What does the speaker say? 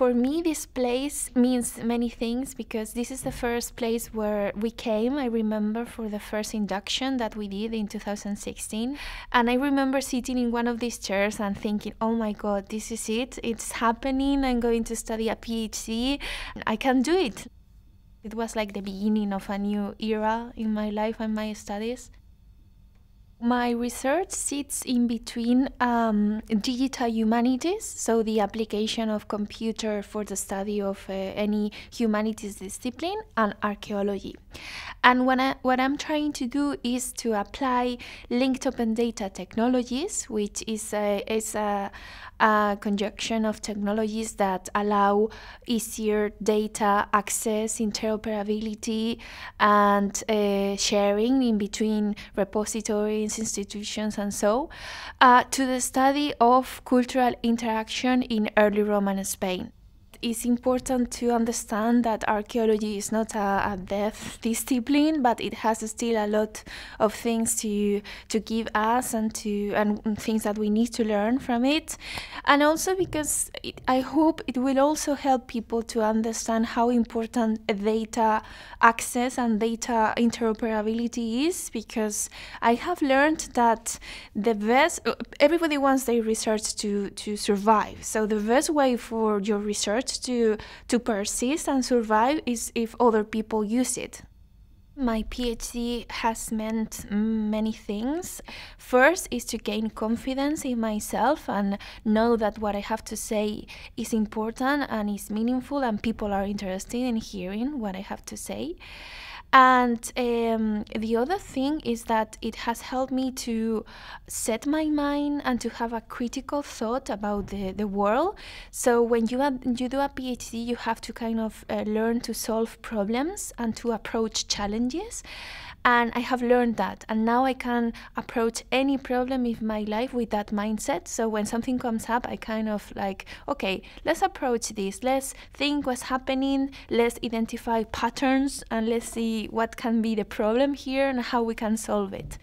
for me, this place means many things because this is the first place where we came. I remember for the first induction that we did in 2016. And I remember sitting in one of these chairs and thinking, oh my God, this is it. It's happening. I'm going to study a PhD. I can do it. It was like the beginning of a new era in my life and my studies. My research sits in between um, digital humanities, so the application of computer for the study of uh, any humanities discipline, and archaeology. And when I, what I'm trying to do is to apply linked open data technologies, which is a, is a, a conjunction of technologies that allow easier data access, interoperability, and uh, sharing in between repositories institutions, and so, uh, to the study of cultural interaction in early Roman Spain it's important to understand that archaeology is not a, a discipline, but it has still a lot of things to to give us and to and things that we need to learn from it, and also because it, I hope it will also help people to understand how important data access and data interoperability is, because I have learned that the best everybody wants their research to to survive, so the best way for your research to, to persist and survive is if other people use it. My PhD has meant many things. First is to gain confidence in myself and know that what I have to say is important and is meaningful and people are interested in hearing what I have to say. And um, the other thing is that it has helped me to set my mind and to have a critical thought about the, the world. So when you, have, you do a PhD, you have to kind of uh, learn to solve problems and to approach challenges. And I have learned that. And now I can approach any problem in my life with that mindset. So when something comes up, I kind of like, okay, let's approach this. Let's think what's happening. Let's identify patterns and let's see what can be the problem here and how we can solve it.